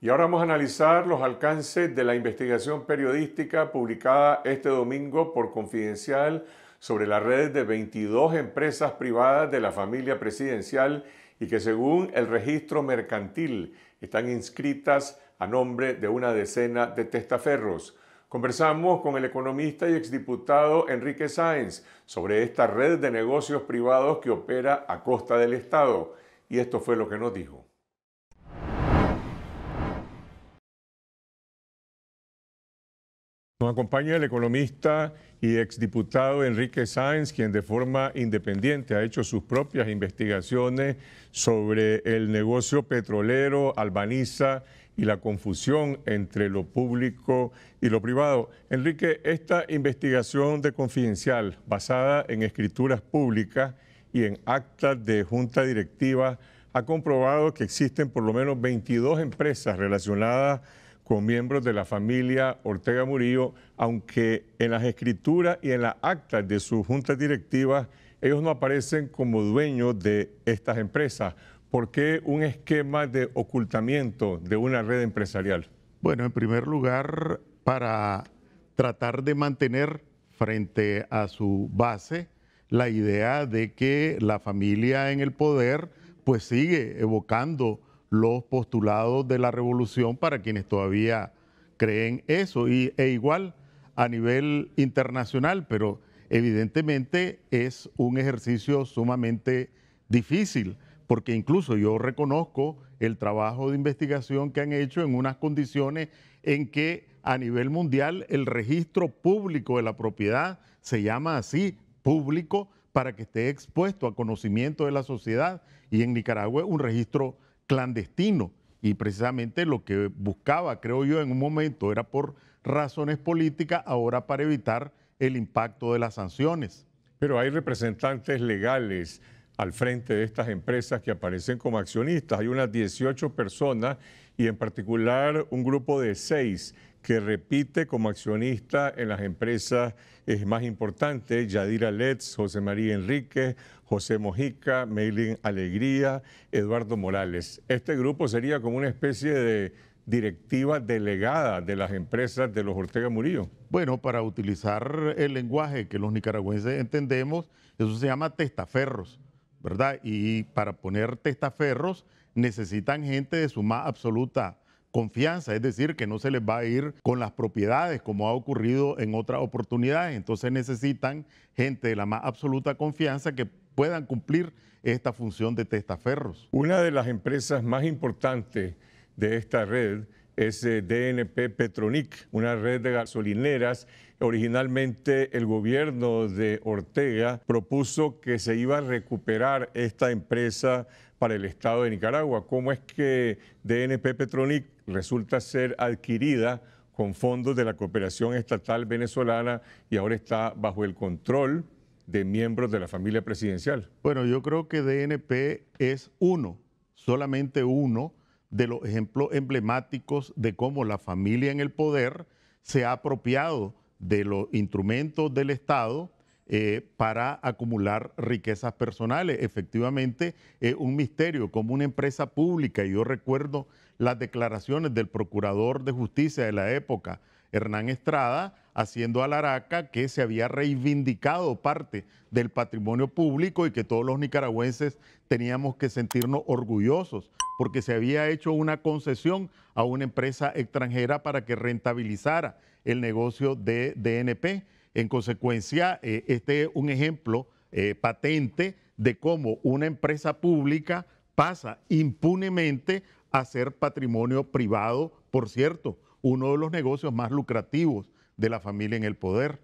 Y ahora vamos a analizar los alcances de la investigación periodística publicada este domingo por Confidencial sobre la red de 22 empresas privadas de la familia presidencial y que según el registro mercantil están inscritas a nombre de una decena de testaferros. Conversamos con el economista y exdiputado Enrique Sáenz sobre esta red de negocios privados que opera a costa del Estado y esto fue lo que nos dijo. Nos acompaña el economista y exdiputado Enrique Sáenz, quien de forma independiente ha hecho sus propias investigaciones sobre el negocio petrolero, albaniza y la confusión entre lo público y lo privado. Enrique, esta investigación de confidencial basada en escrituras públicas y en actas de junta directiva ha comprobado que existen por lo menos 22 empresas relacionadas con miembros de la familia Ortega Murillo, aunque en las escrituras y en las actas de sus juntas directivas ellos no aparecen como dueños de estas empresas. ¿Por qué un esquema de ocultamiento de una red empresarial? Bueno, en primer lugar, para tratar de mantener frente a su base la idea de que la familia en el poder pues sigue evocando los postulados de la revolución para quienes todavía creen eso, y, e igual a nivel internacional, pero evidentemente es un ejercicio sumamente difícil, porque incluso yo reconozco el trabajo de investigación que han hecho en unas condiciones en que a nivel mundial el registro público de la propiedad se llama así, público, para que esté expuesto a conocimiento de la sociedad, y en Nicaragua un registro clandestino. Y precisamente lo que buscaba, creo yo, en un momento era por razones políticas, ahora para evitar el impacto de las sanciones. Pero hay representantes legales al frente de estas empresas que aparecen como accionistas. Hay unas 18 personas y en particular un grupo de seis que repite como accionista en las empresas más importantes, Yadira Letz, José María Enríquez, José Mojica, Meilin Alegría, Eduardo Morales. Este grupo sería como una especie de directiva delegada de las empresas de los Ortega Murillo. Bueno, para utilizar el lenguaje que los nicaragüenses entendemos, eso se llama testaferros, ¿verdad? Y para poner testaferros necesitan gente de su más absoluta confianza, es decir, que no se les va a ir con las propiedades como ha ocurrido en otras oportunidades. Entonces necesitan gente de la más absoluta confianza que puedan cumplir esta función de testaferros. Una de las empresas más importantes de esta red es eh, DNP Petronic, una red de gasolineras. Originalmente el gobierno de Ortega propuso que se iba a recuperar esta empresa para el Estado de Nicaragua. ¿Cómo es que DNP Petronic resulta ser adquirida con fondos de la cooperación estatal venezolana y ahora está bajo el control de miembros de la familia presidencial? Bueno, yo creo que DNP es uno, solamente uno de los ejemplos emblemáticos de cómo la familia en el poder se ha apropiado de los instrumentos del Estado eh, para acumular riquezas personales. Efectivamente, un misterio, como una empresa pública, y yo recuerdo las declaraciones del procurador de justicia de la época, Hernán Estrada, haciendo a la Araca que se había reivindicado parte del patrimonio público y que todos los nicaragüenses teníamos que sentirnos orgullosos porque se había hecho una concesión a una empresa extranjera para que rentabilizara el negocio de DNP. En consecuencia, eh, este es un ejemplo eh, patente de cómo una empresa pública pasa impunemente a ser patrimonio privado, por cierto, uno de los negocios más lucrativos de la familia en el poder.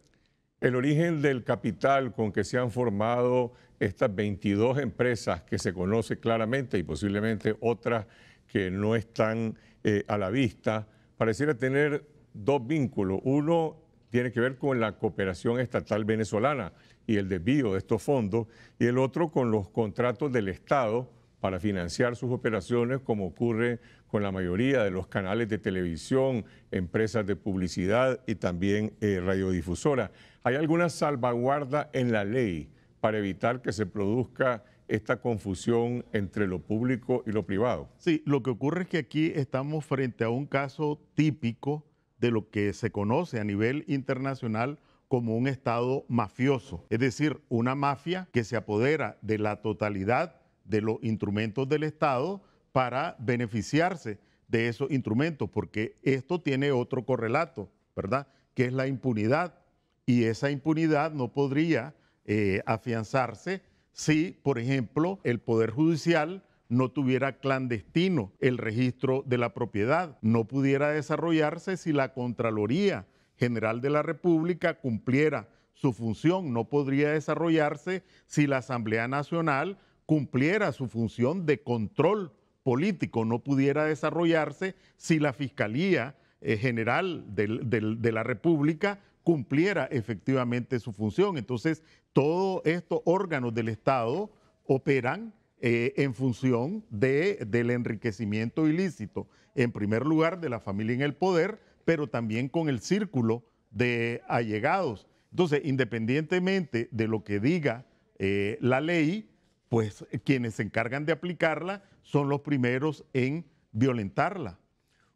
El origen del capital con que se han formado estas 22 empresas que se conoce claramente y posiblemente otras que no están eh, a la vista, pareciera tener dos vínculos. Uno, tiene que ver con la cooperación estatal venezolana y el desvío de estos fondos, y el otro con los contratos del Estado para financiar sus operaciones, como ocurre con la mayoría de los canales de televisión, empresas de publicidad y también eh, radiodifusora. radiodifusoras. ¿Hay alguna salvaguarda en la ley para evitar que se produzca esta confusión entre lo público y lo privado? Sí, lo que ocurre es que aquí estamos frente a un caso típico de lo que se conoce a nivel internacional como un Estado mafioso, es decir, una mafia que se apodera de la totalidad de los instrumentos del Estado para beneficiarse de esos instrumentos, porque esto tiene otro correlato, ¿verdad? Que es la impunidad. Y esa impunidad no podría eh, afianzarse si, por ejemplo, el Poder Judicial no tuviera clandestino el registro de la propiedad, no pudiera desarrollarse si la Contraloría General de la República cumpliera su función, no podría desarrollarse si la Asamblea Nacional cumpliera su función de control político, no pudiera desarrollarse si la Fiscalía eh, General de, la República cumpliera efectivamente su función. Entonces, todos estos órganos del Estado operan eh, en función de, del enriquecimiento ilícito, en primer lugar de la familia en el poder, pero también con el círculo de allegados. Entonces, independientemente de lo que diga eh, la ley, pues quienes se encargan de aplicarla son los primeros en violentarla.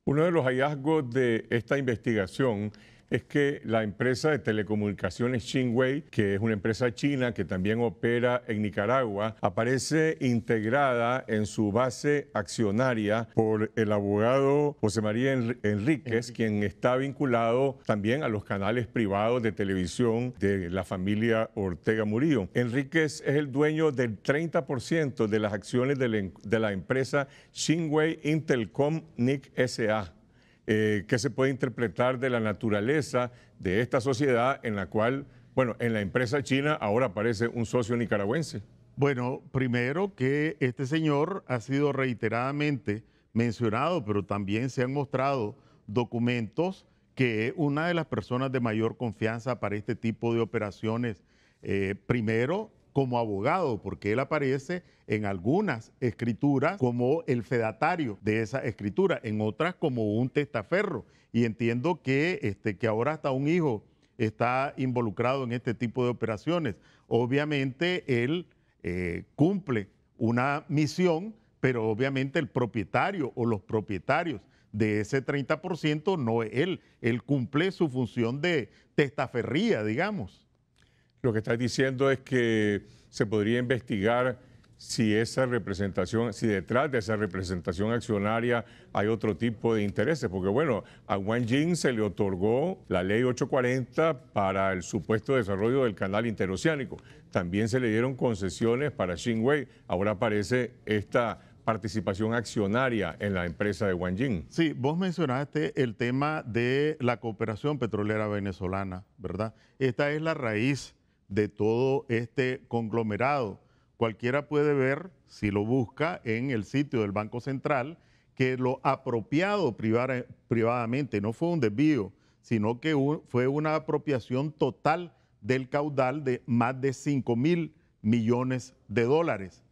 Uno de los hallazgos de esta investigación es que la empresa de telecomunicaciones Xinhui, que es una empresa china que también opera en Nicaragua, aparece integrada en su base accionaria por el abogado José María Enríquez, quien está vinculado también a los canales privados de televisión de la familia Ortega Murillo. Enríquez es el dueño del 30% de las acciones de la, empresa Xinhui Intelcom NIC SA. Eh, ¿Qué se puede interpretar de la naturaleza de esta sociedad en la cual, bueno, en la empresa china ahora aparece un socio nicaragüense. Bueno, primero que este señor ha sido reiteradamente mencionado, pero también se han mostrado documentos que es una de las personas de mayor confianza para este tipo de operaciones. Eh, primero, como abogado, porque él aparece en algunas escrituras como el fedatario de esa escritura, en otras como un testaferro. Y entiendo que, este, que ahora hasta un hijo está involucrado en este tipo de operaciones. Obviamente él eh, cumple una misión, pero obviamente el propietario o los propietarios de ese 30% no es él, él cumple su función de testaferría, digamos lo que estás diciendo es que se podría investigar si esa representación, si detrás de esa representación accionaria hay otro tipo de intereses, porque bueno, a Wang Jing se le otorgó la ley 840 para el supuesto desarrollo del canal interoceánico, también se le dieron concesiones para Xinhui, ahora aparece esta participación accionaria en la empresa de Wang Jing. Sí, vos mencionaste el tema de la cooperación petrolera venezolana, ¿verdad? Esta es la raíz de todo este conglomerado. Cualquiera puede ver, si lo busca en el sitio del Banco Central, que lo apropiado privadamente no fue un desvío, sino que fue una apropiación total del caudal de más de 5 mil millones de dólares.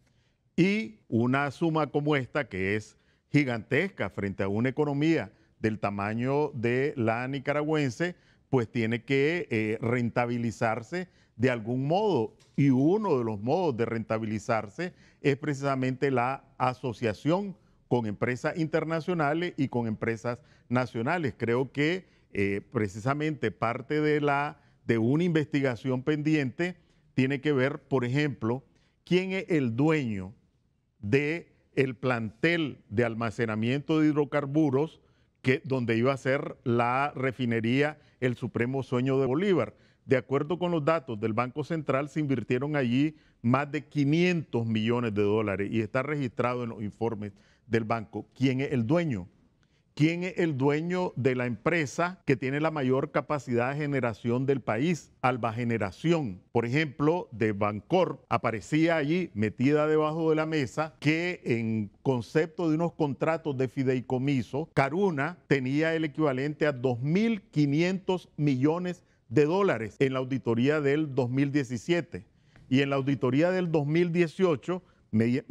Y una suma como esta, que es gigantesca frente a una economía del tamaño de la nicaragüense, pues tiene que eh, rentabilizarse de algún modo. Y uno de los modos de rentabilizarse es precisamente la asociación con empresas internacionales y con empresas nacionales. Creo que eh, precisamente parte de, la, de una investigación pendiente tiene que ver, por ejemplo, quién es el dueño del el plantel de almacenamiento de hidrocarburos donde iba a ser la refinería el supremo sueño de Bolívar. De acuerdo con los datos del Banco Central, se invirtieron allí más de 500 millones de dólares y está registrado en los informes del banco. ¿Quién es el dueño? quién es el dueño de la empresa que tiene la mayor capacidad de generación del país, Alba Generación, por ejemplo, de Bancorp, aparecía allí metida debajo de la mesa que en concepto de unos contratos de fideicomiso, Caruna tenía el equivalente a 2.500 millones de dólares en la auditoría del 2017 y en la auditoría del 2018 eh,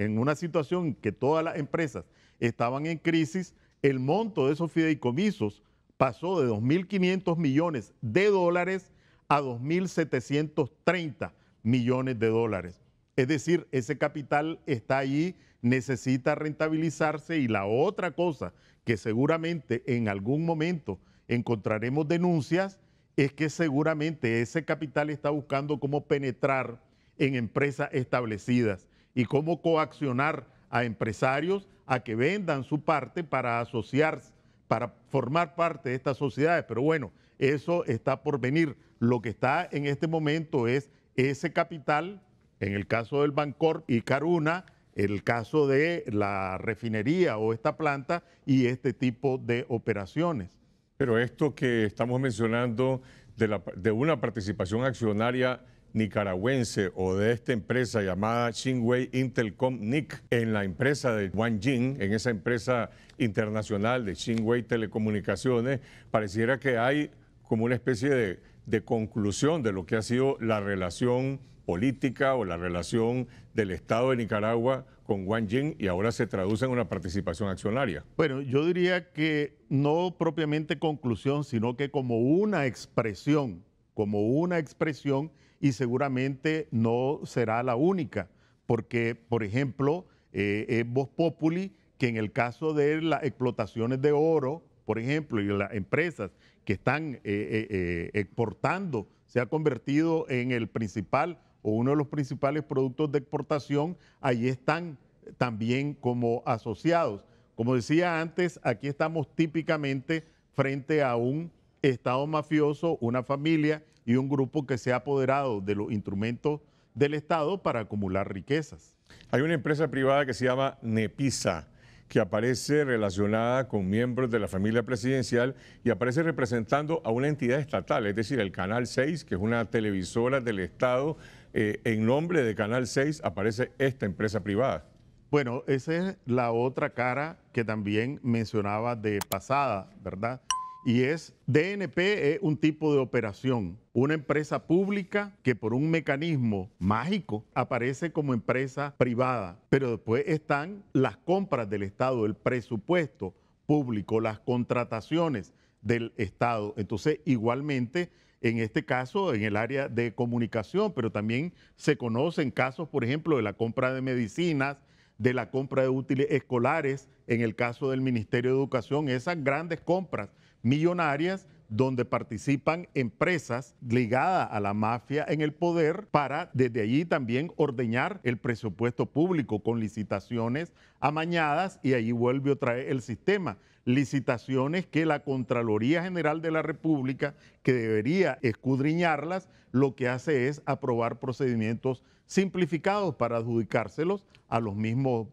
en una situación que todas las empresas estaban en crisis, el monto de esos fideicomisos pasó de 2.500 millones de dólares a 2.730 millones de dólares. Es decir, ese capital está ahí, necesita rentabilizarse y la otra cosa que seguramente en algún momento encontraremos denuncias es que seguramente ese capital está buscando cómo penetrar en empresas establecidas y cómo coaccionar a empresarios a que vendan su parte para asociarse, para formar parte de estas sociedades. Pero bueno, eso está por venir. Lo que está en este momento es ese capital, en el caso del Bancorp y Caruna, el caso de la refinería o esta planta y este tipo de operaciones. Pero esto que estamos mencionando de, la, de una participación accionaria nicaragüense o de esta empresa llamada Xinhua Intelcom NIC en la empresa de Wang Jing, en esa empresa internacional de Xinhua Telecomunicaciones, pareciera que hay como una especie de, conclusión de lo que ha sido la relación política o la relación del Estado de Nicaragua con Wang Jing y ahora se traduce en una participación accionaria. Bueno, yo diría que no propiamente conclusión, sino que como una expresión, como una expresión y seguramente no será la única, porque, por ejemplo, eh, es Populi, que en el caso de las explotaciones de oro, por ejemplo, y las empresas que están eh, eh, eh, exportando, se ha convertido en el principal o uno de los principales productos de exportación, ahí están también como asociados. Como decía antes, aquí estamos típicamente frente a un Estado mafioso, una familia y un grupo que se ha apoderado de los instrumentos del Estado para acumular riquezas. Hay una empresa privada que se llama Nepisa que aparece relacionada con miembros de la familia presidencial y aparece representando a una entidad estatal, es decir, el Canal 6, que es una televisora del Estado. Eh, en nombre de Canal 6 aparece esta empresa privada. Bueno, esa es la otra cara que también mencionaba de pasada, ¿verdad? y es DNP es un tipo de operación, una empresa pública que por un mecanismo mágico aparece como empresa privada, pero después están las compras del Estado, el presupuesto público, las contrataciones del Estado. Entonces, igualmente, en este caso, en el área de comunicación, pero también se conocen casos, por ejemplo, de la compra de medicinas, de la compra de útiles escolares, en el caso del Ministerio de Educación, esas grandes compras millonarias donde participan empresas ligadas a la mafia en el poder para desde allí también ordeñar el presupuesto público con licitaciones amañadas y ahí vuelve otra vez el sistema. Licitaciones que la Contraloría General de la República, que debería escudriñarlas, lo que hace es aprobar procedimientos simplificados para adjudicárselos a los mismos.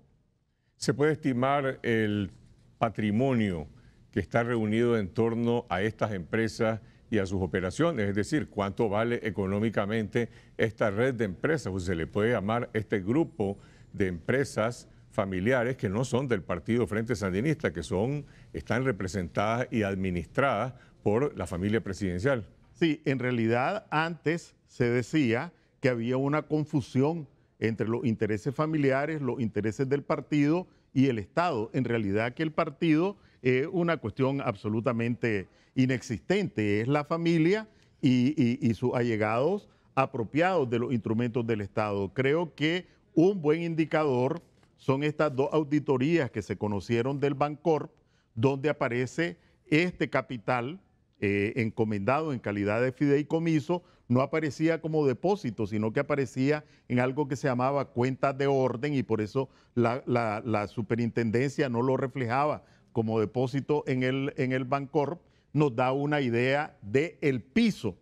¿Se puede estimar el patrimonio? que está reunido en torno a estas empresas y a sus operaciones, es decir, cuánto vale económicamente esta red de empresas, o se le puede llamar este grupo de empresas familiares que no son del Partido Frente Sandinista, que son, están representadas y administradas por la familia presidencial. Sí, en realidad antes se decía que había una confusión entre los intereses familiares, los intereses del partido y el Estado. En realidad que el partido es eh, una cuestión absolutamente inexistente. Es la familia y, sus allegados apropiados de los instrumentos del Estado. Creo que un buen indicador son estas dos auditorías que se conocieron del Bancorp, donde aparece este capital eh, encomendado en calidad de fideicomiso, no aparecía como depósito, sino que aparecía en algo que se llamaba cuentas de orden y por eso la superintendencia no lo reflejaba como depósito en el, en el Bancorp, nos da una idea del el piso,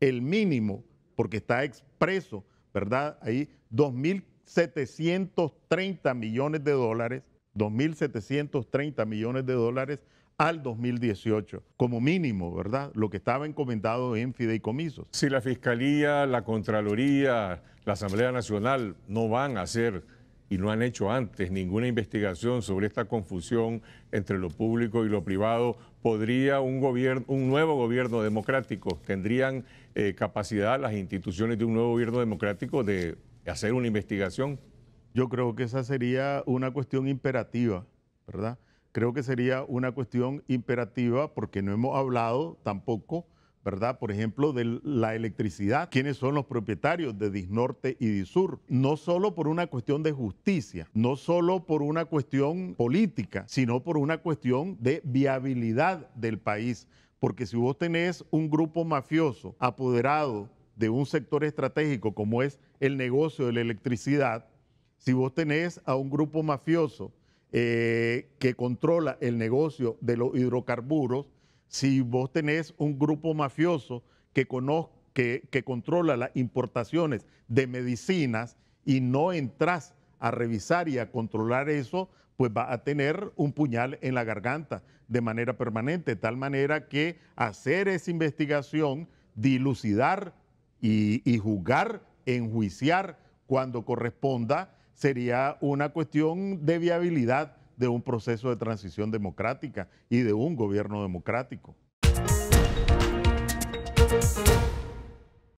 el mínimo, porque está expreso, ¿verdad? Ahí 2.730 millones de dólares, 2.730 millones de dólares al 2018, como mínimo, ¿verdad? Lo que estaba encomendado en fideicomisos. Si la Fiscalía, la Contraloría, la Asamblea Nacional no van a hacer y no han hecho antes ninguna investigación sobre esta confusión entre lo público y lo privado, podría un, gobierno, un nuevo gobierno democrático, tendrían eh, capacidad las instituciones de un nuevo gobierno democrático de hacer una investigación. Yo creo que esa sería una cuestión imperativa, ¿verdad? Creo que sería una cuestión imperativa porque no hemos hablado tampoco ¿verdad? Por ejemplo, de la electricidad, quiénes son los propietarios de Disnorte y Disur. No solo por una cuestión de justicia, no solo por una cuestión política, sino por una cuestión de viabilidad del país. Porque si vos tenés un grupo mafioso apoderado de un sector estratégico como es el negocio de la electricidad, si vos tenés a un grupo mafioso eh, que controla el negocio de los hidrocarburos, si vos tenés un grupo mafioso que, que, controla las importaciones de medicinas y no entras a revisar y a controlar eso, pues va a tener un puñal en la garganta de manera permanente, de tal manera que hacer esa investigación, dilucidar y, y juzgar, enjuiciar cuando corresponda, sería una cuestión de viabilidad de un proceso de transición democrática y de un gobierno democrático.